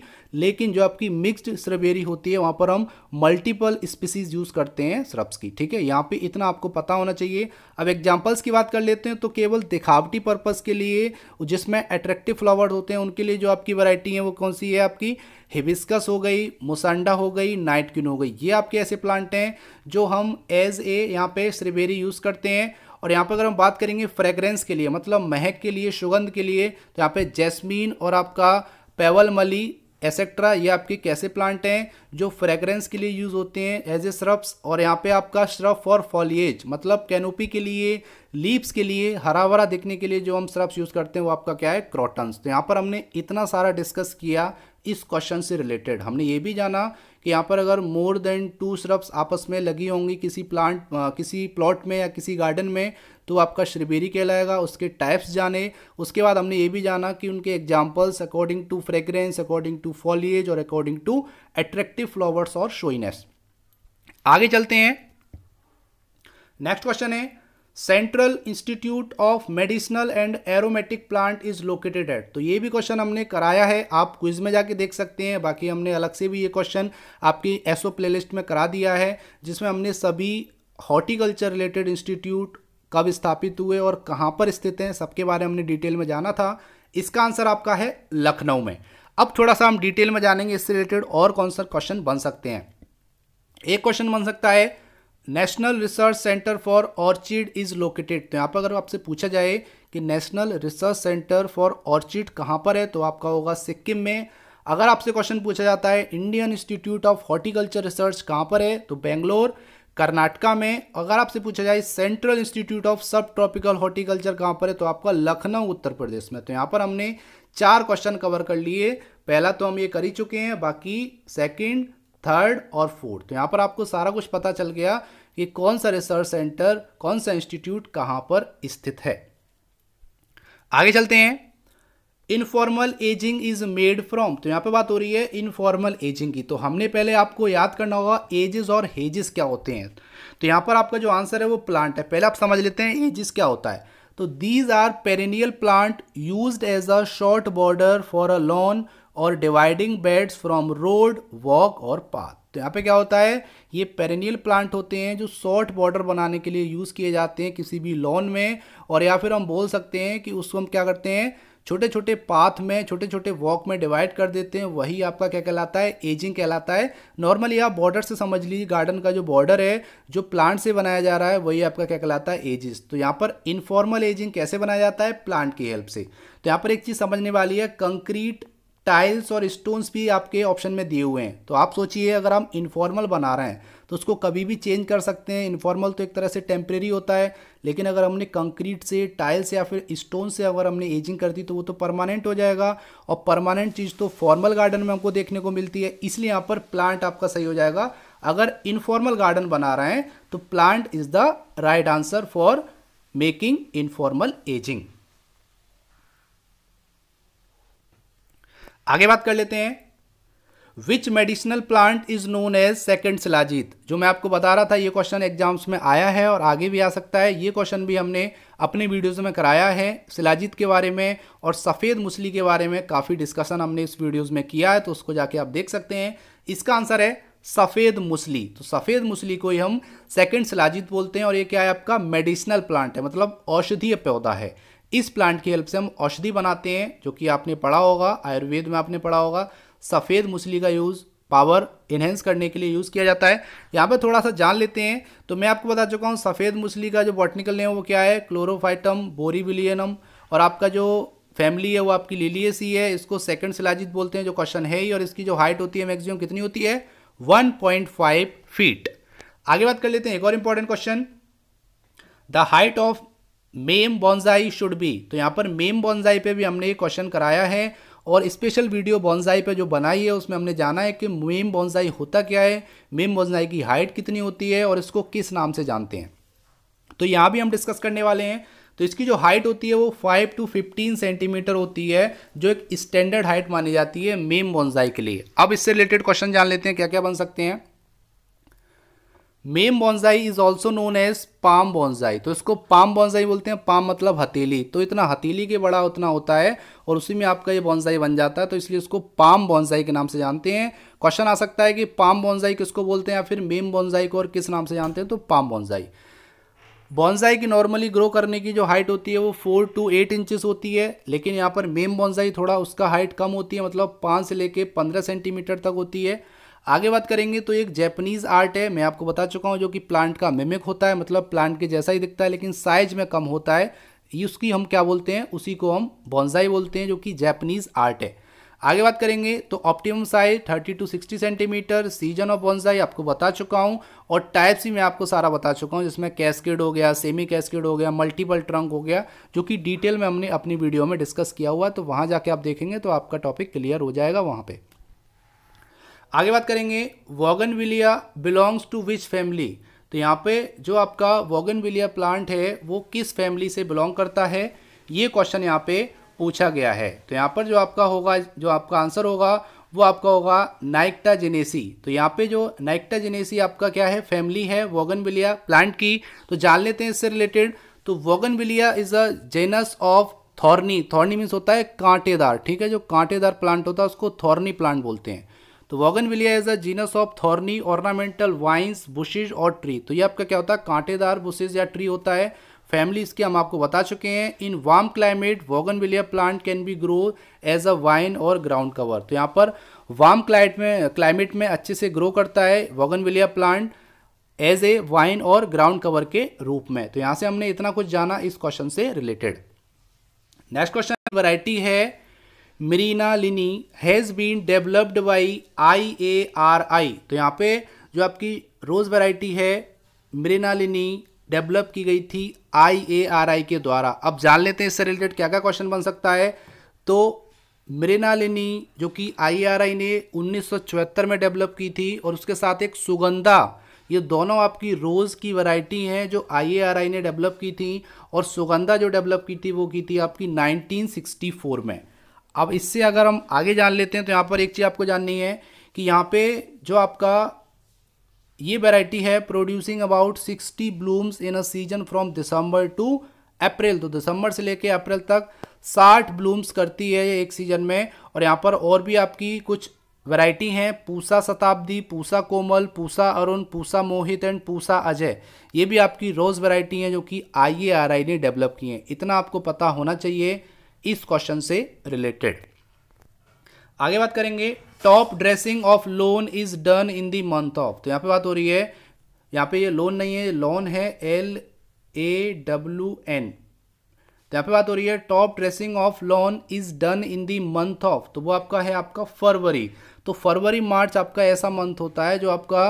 लेकिन जो आपकी मिक्स्ड स्ट्रॉबेरी होती है वहाँ पर हम मल्टीपल स्पीसीज यूज़ करते हैं श्रब्स की ठीक है यहाँ पे इतना आपको पता होना चाहिए अब एग्जाम्पल्स की बात कर लेते हैं तो केवल दिखावटी पर्पज़ के लिए जिसमें अट्रैक्टिव फ्लावर होते हैं उनके लिए जो आपकी वैरायटी है वो कौन सी है आपकी हिबिस्कस हो गई मुसांडा हो गई नाइट क्यून हो गई ये आपके ऐसे प्लांट हैं जो हम एज ए यहाँ पे स्ट्रॉबेरी यूज़ करते हैं और यहाँ पर अगर हम बात करेंगे फ्रेगरेंस के लिए मतलब महक के लिए सुगंध के लिए तो यहाँ पे जैस्मीन और आपका पेवल मली एसेट्रा ये आपके कैसे प्लांट हैं जो फ्रेगरेंस के लिए यूज़ होते हैं एज ए श्रब्स और यहाँ पे आपका श्रब फॉर फॉलिएज मतलब कैनोपी के लिए लीप्स के लिए हरा भरा दिखने के लिए जो हम सिरप्स यूज़ करते हैं वो आपका क्या है क्रॉटन्स तो यहाँ पर हमने इतना सारा डिस्कस किया इस क्वेश्चन से रिलेटेड हमने ये भी जाना कि यहाँ पर अगर मोर देन टू सिरप्स आपस में लगी होंगी किसी प्लांट किसी प्लॉट में या किसी गार्डन में तो आपका श्रीबेरी कहलाएगा उसके टाइप्स जाने उसके बाद हमने ये भी जाना कि उनके examples according to fragrance according to foliage और अकॉर्डिंग टू एट्रैक्टिव फ्लावर्स और शोइनेस आगे चलते हैं नेक्स्ट क्वेश्चन है central institute of medicinal and aromatic plant is located at तो ये भी क्वेश्चन हमने कराया है आप क्विज में जाके देख सकते हैं बाकी हमने अलग से भी ये क्वेश्चन आपकी एसओ प्लेलिस्ट में करा दिया है जिसमें हमने सभी हॉर्टिकल्चर रिलेटेड इंस्टीट्यूट कब स्थापित हुए और कहाँ पर स्थित हैं सबके बारे में हमने डिटेल में जाना था इसका आंसर आपका है लखनऊ में अब थोड़ा सा हम डिटेल में जानेंगे इससे रिलेटेड और कौन सा क्वेश्चन बन सकते हैं एक क्वेश्चन बन सकता है national research centre for orchid is located तो यहाँ पर अगर आपसे पूछा जाए कि national research centre for orchid कहाँ पर है तो आपका होगा सिक्किम में अगर आपसे क्वेश्चन पूछा जाता है Indian institute of horticulture research कहाँ पर है तो बेंगलोर कर्नाटका में अगर आपसे पूछा जाए central institute of subtropical horticulture कहाँ पर है तो आपका लखनऊ उत्तर प्रदेश में तो यहाँ पर हमने चार क्वेश्चन कवर कर लिए पहला तो हम ये कर ही चुके हैं बाकी सेकंड थर्ड और फोर्थ तो यहाँ पर आपको सारा कुछ पता चल गया कि कौन सा रिसर्च सेंटर कौन सा इंस्टीट्यूट कहाँ पर स्थित है आगे चलते हैं informal hedging is made from तो यहाँ पे बात हो रही है इनफॉर्मल एजिंग की तो हमने पहले आपको याद करना होगा एजेस और हेजेस क्या होते हैं तो यहाँ पर आपका जो आंसर है वो प्लांट है पहले आप समझ लेते हैं एजिस क्या होता है तो these are perennial plant use as a short border for a lawn और dividing beds from road walk और पाथ तो यहाँ पे क्या होता है ये पेरेनियल प्लांट होते हैं जो शॉर्ट बॉर्डर बनाने के लिए यूज़ किए जाते हैं किसी भी लॉन में और या फिर हम बोल सकते हैं कि उसको हम क्या करते हैं छोटे छोटे पाथ में छोटे छोटे वॉक में डिवाइड कर देते हैं वही आपका क्या कहलाता है एजिंग कहलाता है नॉर्मली आप बॉर्डर से समझ लीजिए गार्डन का जो बॉर्डर है जो प्लांट से बनाया जा रहा है वही आपका क्या कहलाता है एजिस तो यहाँ पर इनफॉर्मल एजिंग कैसे बनाया जाता है प्लांट की हेल्प से तो यहाँ पर एक चीज़ समझने वाली है कंक्रीट टाइल्स और स्टोन्स भी आपके ऑप्शन में दिए हुए हैं तो आप सोचिए अगर हम इनफॉर्मल बना रहे हैं तो उसको कभी भी चेंज कर सकते हैं इनफॉर्मल तो एक तरह से टेम्प्रेरी होता है लेकिन अगर हमने कंक्रीट से टाइल्स या फिर स्टोन से अगर हमने एजिंग कर दी तो वो तो परमानेंट हो जाएगा और परमानेंट चीज़ तो फॉर्मल गार्डन में हमको देखने को मिलती है इसलिए यहाँ पर प्लांट आपका सही हो जाएगा अगर इनफॉर्मल गार्डन बना रहे हैं तो plant is the right answer for making informal hedging आगे बात कर लेते हैं which medicinal plant is known as second shilajit जो मैं आपको बता रहा था ये क्वेश्चन एग्जाम्स में आया है और आगे भी आ सकता है ये क्वेश्चन भी हमने अपने वीडियोज़ में कराया है सिलाजीत के बारे में और सफ़ेद मुसली के बारे में काफ़ी डिस्कशन हमने इस वीडियोज़ में किया है तो उसको जाके आप देख सकते हैं इसका आंसर है सफ़ेद मुसली तो सफ़ेद मुसली को ही हम सेकेंड सिलाजीत बोलते हैं और ये क्या है आपका मेडिसिनल प्लांट है मतलब औषधीय पौधा है इस प्लांट की हेल्प से हम औषधि बनाते हैं जो कि आपने पढ़ा होगा आयुर्वेद में आपने पढ़ा होगा सफ़ेद मुसली का यूज़ पावर इन्हेंस करने के लिए यूज़ किया जाता है यहाँ पे थोड़ा सा जान लेते हैं तो मैं आपको बता चुका हूँ सफ़ेद मुसली का जो बॉटनिकल नेम वो क्या है क्लोरोफाइटम बोरीविलियनम और आपका जो फैमिली है वो आपकी लिलियसी है इसको सेकंड सिलाजित बोलते हैं जो क्वेश्चन है ही और इसकी जो हाइट होती है मैक्सिमम कितनी होती है 1.5 फीट आगे बात कर लेते हैं एक और important question the height of mame bonsai should be तो यहाँ पर मेम बॉन्जाई पे भी हमने ये क्वेश्चन कराया है और स्पेशल वीडियो बॉन्जाई पे जो बनाई है उसमें हमने जाना है कि मेम बॉन्जाई होता क्या है मेम बॉन्जाई की हाइट कितनी होती है और इसको किस नाम से जानते हैं तो यहाँ भी हम डिस्कस करने वाले हैं तो इसकी जो हाइट होती है वो 5 टू 15 सेंटीमीटर होती है जो एक स्टैंडर्ड हाइट मानी जाती है मेम बॉन्जाई के लिए अब इससे रिलेटेड क्वेश्चन जान लेते हैं क्या क्या बन सकते हैं mame bonsai is also known as palm bonsai तो इसको पाम बॉन्जाई बोलते हैं पाम मतलब हथेली तो इतना हथेली के बड़ा उतना होता है और उसी में आपका ये बॉन्जाई बन जाता है तो इसलिए इसको पाम बॉन्जाई के नाम से जानते हैं क्वेश्चन आ सकता है कि पाम बॉन्जाई किसको बोलते हैं या फिर मेम बॉन्जाई को और किस नाम से जानते हैं तो पाम बॉन्जाई बॉन्जाई की नॉर्मली ग्रो करने की जो हाइट होती है वो फोर टू एट इंचज होती है लेकिन यहाँ पर मेम बॉन्जाई थोड़ा उसका हाइट कम होती है मतलब पाँच से लेके पंद्रह सेंटीमीटर तक होती है आगे बात करेंगे तो एक जैपनीज़ आर्ट है मैं आपको बता चुका हूँ जो कि प्लांट का मेमिक होता है मतलब प्लांट के जैसा ही दिखता है लेकिन साइज में कम होता है उसकी हम क्या बोलते हैं उसी को हम बॉन्जाई बोलते हैं जो कि जैपनीज़ आर्ट है आगे बात करेंगे तो optimum size 30 to 60 centimetre season of bonsai आपको बता चुका हूँ और टाइप्स ही मैं आपको सारा बता चुका हूँ जिसमें कैस्केड हो गया सेमी कैस्केड हो गया मल्टीपल ट्रंक हो गया जो कि डिटेल में हमने अपनी वीडियो में डिस्कस किया हुआ तो वहाँ जाके आप देखेंगे तो आपका टॉपिक क्लियर हो जाएगा वहाँ पर आगे बात करेंगे bougainvillea belongs to which family तो यहाँ पे जो आपका वॉगन विलिया प्लांट है वो किस फैमिली से बिलोंग करता है ये क्वेश्चन यहाँ पे पूछा गया है तो यहाँ पर जो आपका होगा जो आपका आंसर होगा वो आपका होगा नाइक्टा जेनेसी तो यहाँ पे जो नाइक्टा जेनेसी आपका क्या है फैमिली है वॉगन विलिया प्लांट की तो जान लेते हैं इससे रिलेटेड तो bougainvillea is a genus of thorny thorny means होता है कांटेदार ठीक है जो कांटेदार प्लांट होता है उसको थॉर्नी प्लांट बोलते हैं तो bougainvillea is a genus of thorny ornamental vines bushes और ट्री तो ये आपका क्या होता है कांटेदार बुशेज या ट्री होता है फैमिली इसके हम आपको बता चुके हैं in warm climate bougainvillea plant can be grow as a vine और ग्राउंड कवर तो यहाँ पर वार्म क्लाइट में क्लाइमेट में अच्छे से ग्रो करता है bougainvillea plant as a vine और ग्राउंड कवर के रूप में तो यहाँ से हमने इतना कुछ जाना इस क्वेश्चन से रिलेटेड नेक्स्ट क्वेश्चन वैरायटी है Mrinalini has been developed by I A R I तो यहाँ पे जो आपकी रोज़ वैरायटी है मरीनालिनी डेवलप की गई थी आई ए आर आई के द्वारा अब जान लेते हैं इससे रिलेटेड क्या क्या क्वेश्चन बन सकता है तो लिनी जो कि आई आर आई ने उन्नीस में डेवलप की थी और उसके साथ एक सुगंधा ये दोनों आपकी रोज़ की वैरायटी हैं जो आई ने डेवलप की थी और सुगंधा जो डेवलप की थी वो की थी आपकी 1964 में अब इससे अगर हम आगे जान लेते हैं तो यहाँ पर एक चीज़ आपको जाननी है कि यहाँ पे जो आपका ये वैरायटी है producing about sixty blooms in a season from December to April तो दिसंबर से लेके अप्रैल तक साठ ब्लूम्स करती है ये एक सीजन में और यहाँ पर और भी आपकी कुछ वैरायटी हैं पूसा शताब्दी पूसा कोमल पूसा अरुण पूसा मोहित एंड पूसा अजय ये भी आपकी रोज़ वैरायटी हैं जो कि आई आर आई ने डेवलप की हैं इतना आपको पता होना चाहिए इस क्वेश्चन से रिलेटेड आगे बात करेंगे top dressing of lawn is done in the month of तो यहां पे बात हो रही है यहां पे ये लोन नहीं है लोन है एल ए डब्ल्यू एन तो यहां पे बात हो रही है top dressing of lawn is done in the month of तो वो आपका है आपका फरवरी तो फरवरी मार्च आपका ऐसा मंथ होता है जो आपका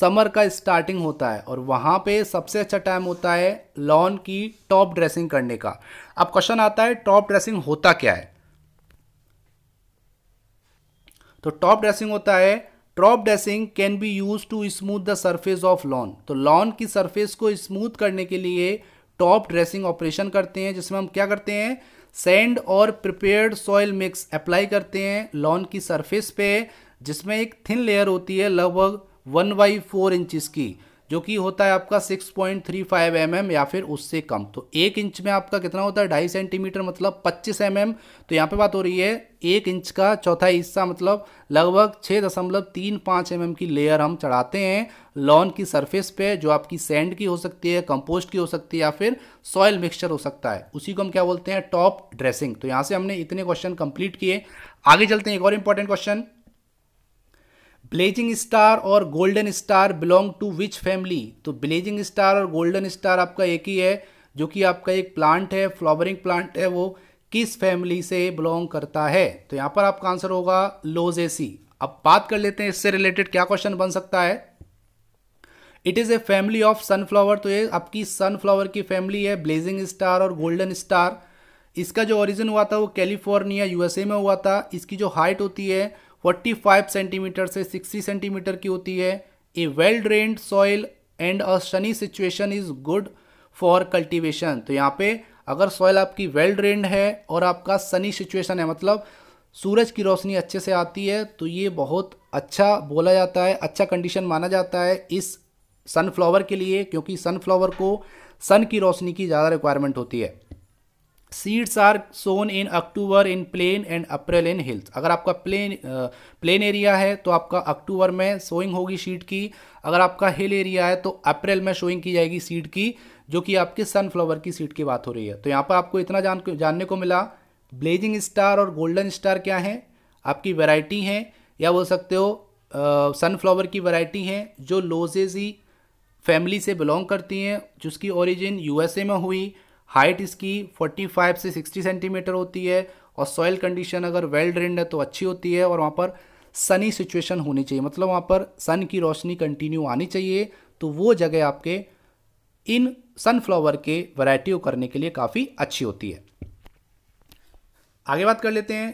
समर का स्टार्टिंग होता है और वहाँ पे सबसे अच्छा टाइम होता है लॉन की टॉप ड्रेसिंग करने का अब क्वेश्चन आता है टॉप ड्रेसिंग होता क्या है तो टॉप ड्रेसिंग होता है top dressing can be use to smooth the surface of lawn तो लॉन की सरफेस को स्मूथ करने के लिए टॉप ड्रेसिंग ऑपरेशन करते हैं जिसमें हम क्या करते हैं सेंड और प्रिपेयर्ड सॉयल मिक्स अप्लाई करते हैं लॉन की सरफेस पे जिसमें एक थिन लेयर होती है लगभग वन बाई फोर इंचिस की जो कि होता है आपका 6.35 पॉइंट mm या फिर उससे कम तो एक इंच में आपका कितना होता है ढाई सेंटीमीटर मतलब 25 mm तो यहाँ पे बात हो रही है एक इंच का चौथा हिस्सा मतलब लगभग छः दशमलव तीन पाँच एम की लेयर हम चढ़ाते हैं लॉन की सरफेस पे जो आपकी सैंड की हो सकती है कंपोस्ट की हो सकती है या फिर सॉयल मिक्सचर हो सकता है उसी को हम क्या बोलते हैं टॉप ड्रेसिंग तो यहाँ से हमने इतने क्वेश्चन कंप्लीट किए आगे चलते हैं एक और इंपॉर्टेंट क्वेश्चन ब्लेजिंग स्टार और golden star belong to which family तो ब्लेजिंग स्टार और गोल्डन स्टार आपका एक ही है जो कि आपका एक प्लांट है फ्लावरिंग प्लांट है वो किस फैमिली से बिलोंग करता है तो यहाँ पर आपका आंसर होगा लोजेसी अब बात कर लेते हैं इससे रिलेटेड क्या क्वेश्चन बन सकता है it is a family of sunflower तो ये आपकी सनफ्लावर की फैमिली है ब्लेजिंग स्टार और गोल्डन स्टार इसका जो ओरिजिन हुआ था वो कैलिफोर्निया यूएसए में हुआ था इसकी जो हाइट होती है 45 सेंटीमीटर से 60 सेंटीमीटर की होती है a well drained soil and a sunny situation is good for cultivation तो यहाँ पे अगर सॉइल आपकी वेल ड्रेन्ड है और आपका सनी सिचुएशन है मतलब सूरज की रोशनी अच्छे से आती है तो ये बहुत अच्छा बोला जाता है अच्छा कंडीशन माना जाता है इस सनफ्लावर के लिए क्योंकि सनफ्लावर को सन की रोशनी की ज़्यादा रिक्वायरमेंट होती है seeds are sown in October in plain and April in hills अगर आपका प्लेन प्लेन एरिया है तो आपका अक्टूबर में सोइंग होगी सीड की अगर आपका हिल एरिया है तो अप्रैल में सोइंग की जाएगी सीड की जो कि आपके सनफ्लावर की सीड की बात हो रही है तो यहाँ पर आपको इतना जान जानने को मिला ब्लेजिंग स्टार और गोल्डन स्टार क्या है आपकी वेराइटी हैं या बोल सकते हो सनफ्लावर की वेराइटी हैं जो लोजेजी फैमिली से बिलोंग करती हैं जिसकी ओरिजिन यूएसए में हुई हाइट इसकी 45 से 60 सेंटीमीटर होती है और सॉइल कंडीशन अगर वेल ड्रेंड है तो अच्छी होती है और वहाँ पर सनी सिचुएशन होनी चाहिए मतलब वहाँ पर सन की रोशनी कंटिन्यू आनी चाहिए तो वो जगह आपके इन सनफ्लावर के वैरायटी को करने के लिए काफ़ी अच्छी होती है आगे बात कर लेते हैं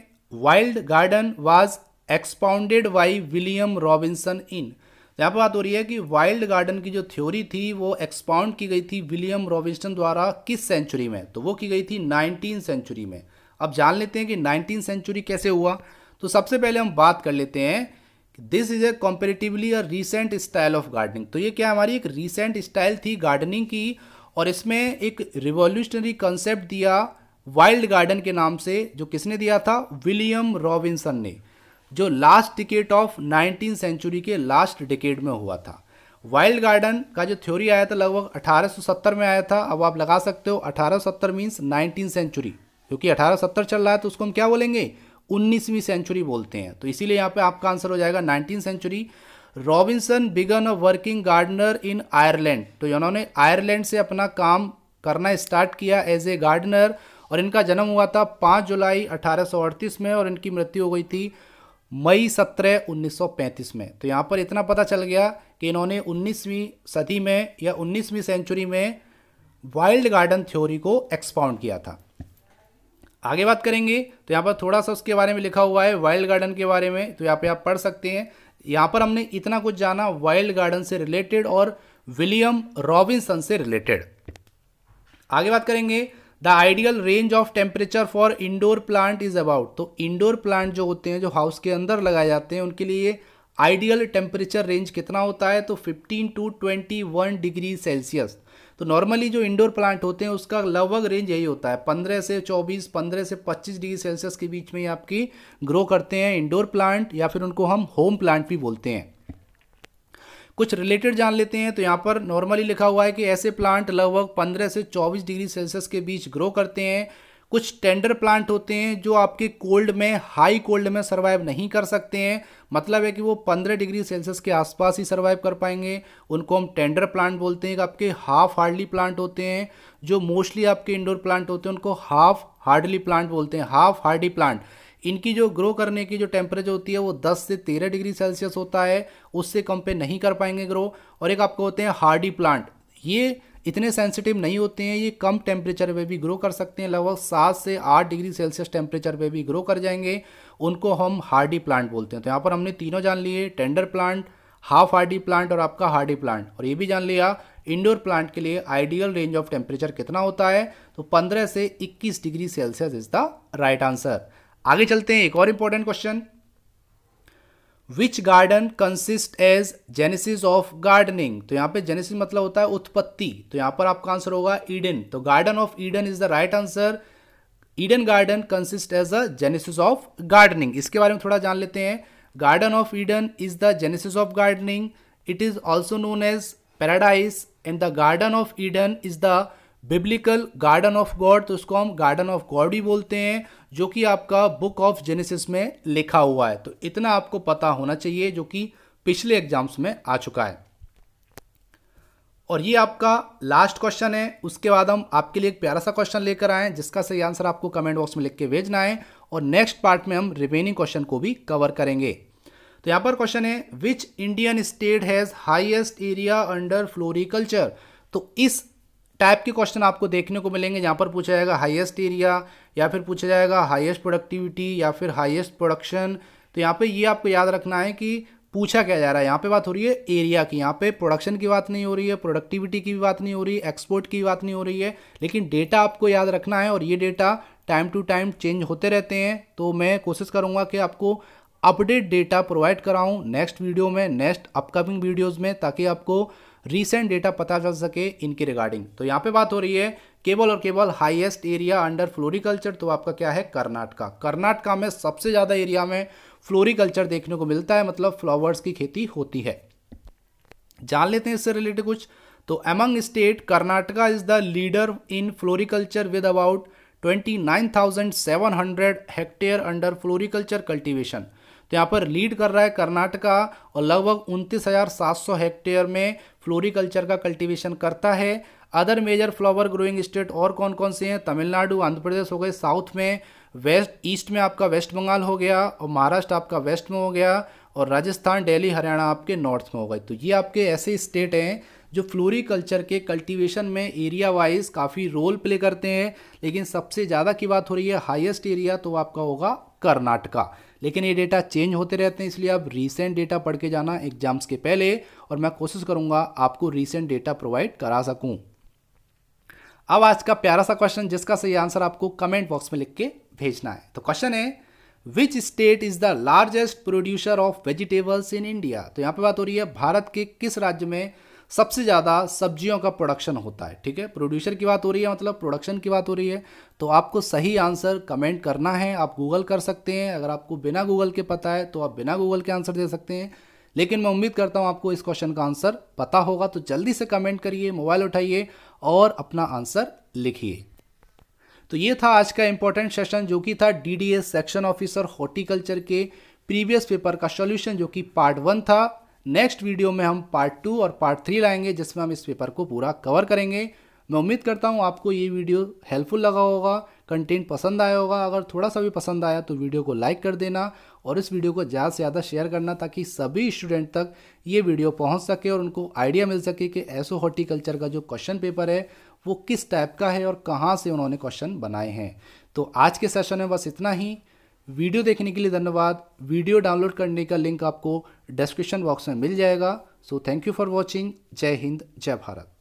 wild garden was expounded by William Robinson in यहाँ पर बात हो रही है कि वाइल्ड गार्डन की जो थ्योरी थी वो एक्सपाउंड की गई थी विलियम रॉबिन्सन द्वारा किस सेंचुरी में तो वो की गई थी नाइनटीन सेंचुरी में अब जान लेते हैं कि नाइनटीन सेंचुरी कैसे हुआ तो सबसे पहले हम बात कर लेते हैं this is a comparatively a recent style of gardening तो ये क्या हमारी एक रिसेंट स्टाइल थी गार्डनिंग की और इसमें एक रिवोल्यूशनरी कंसेप्ट दिया वाइल्ड गार्डन के नाम से जो किसने दिया था विलियम रॉबिन्सन ने जो last decade of nineteen century के लास्ट डिकेट में हुआ था वाइल्ड गार्डन का जो थ्योरी आया था लगभग 1870 में आया था अब आप लगा सकते हो 1870 मीन्स नाइनटीन सेंचुरी क्योंकि 1870 चल रहा है तो उसको हम क्या बोलेंगे 19वीं सेंचुरी बोलते हैं तो इसीलिए यहाँ पे आपका आंसर हो जाएगा 19 century Robinson began a working gardener in Ireland तो इन्होंने आयरलैंड से अपना काम करना स्टार्ट किया एज ए गार्डनर और इनका जन्म हुआ था पाँच जुलाई अठारह में और इनकी मृत्यु हो गई थी मई सत्रह 1935 में तो यहाँ पर इतना पता चल गया कि इन्होंने 19वीं सदी में या 19वीं सेंचुरी में वाइल्ड गार्डन थ्योरी को एक्सपाउंड किया था आगे बात करेंगे तो यहाँ पर थोड़ा सा उसके बारे में लिखा हुआ है वाइल्ड गार्डन के बारे में तो यहाँ पे आप पढ़ सकते हैं यहाँ पर हमने इतना कुछ जाना वाइल्ड गार्डन से रिलेटेड और विलियम रॉबिन्सन से रिलेटेड आगे बात करेंगे the ideal range of temperature for indoor plant is about तो इंडोर प्लांट जो होते हैं जो हाउस के अंदर लगाए जाते हैं उनके लिए आइडियल टेम्परेचर रेंज कितना होता है तो 15 टू 21 डिग्री सेल्सियस तो नॉर्मली जो इंडोर प्लांट होते हैं उसका लगभग रेंज यही होता है 15 से 24 15 से 25 डिग्री सेल्सियस के बीच में आपकी ग्रो करते हैं इंडोर प्लांट या फिर उनको हम होम प्लांट भी बोलते हैं कुछ रिलेटेड जान लेते हैं तो यहाँ पर नॉर्मली लिखा हुआ है कि ऐसे प्लांट लगभग पंद्रह से चौबीस डिग्री सेल्सियस के बीच ग्रो करते हैं कुछ टेंडर प्लांट होते हैं जो आपके कोल्ड में हाई कोल्ड में सर्वाइव नहीं कर सकते हैं मतलब है कि वो 15 डिग्री सेल्सियस के आसपास ही सर्वाइव कर पाएंगे उनको हम टेंडर प्लांट बोलते हैं आपके हाफ हार्डली प्लांट होते हैं जो मोस्टली आपके इंडोर प्लांट होते हैं उनको हाफ हार्डली प्लांट बोलते हैं हाफ हार्डी प्लांट इनकी जो ग्रो करने की जो टेम्परेचर होती है वो 10 से 13 डिग्री सेल्सियस होता है उससे कम पे नहीं कर पाएंगे ग्रो और एक आपको होते हैं हार्डी प्लांट ये इतने सेंसिटिव नहीं होते हैं ये कम टेम्परेचर पे भी ग्रो कर सकते हैं लगभग सात से आठ डिग्री सेल्सियस टेम्परेचर पे भी ग्रो कर जाएंगे उनको हम हार्डी प्लांट बोलते हैं तो यहाँ पर हमने तीनों जान लिए tender plant half hardy plant और आपका हार्डी प्लांट और ये भी जान लिया इंडोर प्लांट के लिए आइडियल रेंज ऑफ टेम्परेचर कितना होता है तो 15 से 21 degree Celsius is the right answer आगे चलते हैं एक और important question which garden consist as genesis of gardening तो यहां पे जेनेसिस मतलब होता है उत्पत्ति तो यहां पर आपका आंसर होगा ईडन तो garden of Eden is the right answer Eden garden consist as the genesis of gardening इसके बारे में थोड़ा जान लेते हैं garden of Eden is the genesis of gardening it is also known as paradise and the garden of Eden is the biblical garden of God तो उसको हम गार्डन ऑफ गॉड ही बोलते हैं जो कि आपका बुक ऑफ जेनेसिस में लिखा हुआ है तो इतना आपको पता होना चाहिए जो कि पिछले एग्जाम्स में आ चुका है और ये आपका लास्ट क्वेश्चन है उसके बाद हम आपके लिए एक प्यारा सा क्वेश्चन लेकर आए जिसका सही आंसर आपको कमेंट बॉक्स में लिख के भेजना है और नेक्स्ट पार्ट में हम रिमेनिंग क्वेश्चन को भी कवर करेंगे तो यहाँ पर क्वेश्चन है which Indian state has highest area under floriculture तो इस टाइप के क्वेश्चन आपको देखने को मिलेंगे जहाँ पर पूछा जाएगा हाईएस्ट एरिया या फिर पूछा जाएगा हाईएस्ट प्रोडक्टिविटी या फिर हाईएस्ट प्रोडक्शन तो यहाँ पे ये आपको याद रखना है कि पूछा क्या जा रहा है यहाँ पे बात हो रही है एरिया की यहाँ पे प्रोडक्शन की बात नहीं हो रही है प्रोडक्टिविटी की भी बात नहीं हो रही है एक्सपोर्ट की बात नहीं हो रही है लेकिन डेटा आपको याद रखना है और ये data time to time change होते रहते हैं तो मैं कोशिश करूँगा कि आपको अपडेट डेटा प्रोवाइड कराऊँ नेक्स्ट वीडियो में नेक्स्ट अपकमिंग वीडियोज़ में ताकि आपको रिसेंट डेटा पता चल सके इनके रिगार्डिंग तो यहाँ पे बात हो रही है केवल और केवल हाईएस्ट एरिया अंडर फ्लोरिकल्चर तो आपका क्या है कर्नाटका कर्नाटका में सबसे ज़्यादा एरिया में फ्लोरिकल्चर देखने को मिलता है मतलब फ्लावर्स की खेती होती है जान लेते हैं इससे रिलेटेड कुछ तो among state Karnataka is the leader in floriculture with about 29,700 hectare under floriculture cultivation तो यहाँ पर लीड कर रहा है कर्नाटका और लगभग 29,700 हेक्टेयर में फ्लोरिकल्चर का कल्टीवेशन करता है other major flower growing state और कौन कौन से हैं तमिलनाडु आंध्र प्रदेश हो गए साउथ में वेस्ट ईस्ट में आपका वेस्ट बंगाल हो गया और महाराष्ट्र आपका वेस्ट में हो गया और राजस्थान दिल्ली हरियाणा आपके नॉर्थ में हो गए तो ये आपके ऐसे स्टेट हैं जो फ्लोरिकल्चर के कल्टीवेशन में एरिया वाइज काफ़ी रोल प्ले करते हैं लेकिन सबसे ज़्यादा की बात हो रही है हाइएस्ट एरिया तो आपका होगा कर्नाटका लेकिन ये डेटा चेंज होते रहते हैं इसलिए आप रीसेंट डेटा पढ़ के जाना एग्जाम्स के पहले और मैं कोशिश करूंगा आपको रीसेंट डेटा प्रोवाइड करा सकूं अब आज का प्यारा सा क्वेश्चन जिसका सही आंसर आपको कमेंट बॉक्स में लिख के भेजना है तो क्वेश्चन है which state is the largest producer of vegetables in India तो यहां पर बात हो रही है भारत के किस राज्य में सबसे ज़्यादा सब्जियों का प्रोडक्शन होता है ठीक है प्रोड्यूसर की बात हो रही है मतलब प्रोडक्शन की बात हो रही है तो आपको सही आंसर कमेंट करना है आप गूगल कर सकते हैं अगर आपको बिना गूगल के पता है तो आप बिना गूगल के आंसर दे सकते हैं लेकिन मैं उम्मीद करता हूँ आपको इस क्वेश्चन का आंसर पता होगा तो जल्दी से कमेंट करिए मोबाइल उठाइए और अपना आंसर लिखिए तो ये था आज का इम्पोर्टेंट सेशन जो कि था डीडीएस सेक्शन ऑफिसर हॉर्टिकल्चर के प्रीवियस पेपर का सॉल्यूशन जो कि पार्ट वन था नेक्स्ट वीडियो में हम पार्ट टू और पार्ट थ्री लाएंगे जिसमें हम इस पेपर को पूरा कवर करेंगे मैं उम्मीद करता हूँ आपको ये वीडियो हेल्पफुल लगा होगा कंटेंट पसंद आया होगा अगर थोड़ा सा भी पसंद आया तो वीडियो को लाइक कर देना और इस वीडियो को ज़्यादा से ज़्यादा शेयर करना ताकि सभी स्टूडेंट तक ये वीडियो पहुँच सके और उनको आइडिया मिल सके कि ऐसो हॉर्टिकल्चर का जो क्वेश्चन पेपर है वो किस टाइप का है और कहाँ से उन्होंने क्वेश्चन बनाए हैं तो आज के सेशन में बस इतना ही वीडियो देखने के लिए धन्यवाद वीडियो डाउनलोड करने का लिंक आपको डिस्क्रिप्शन बॉक्स में मिल जाएगा so thank you for watching जय हिंद जय भारत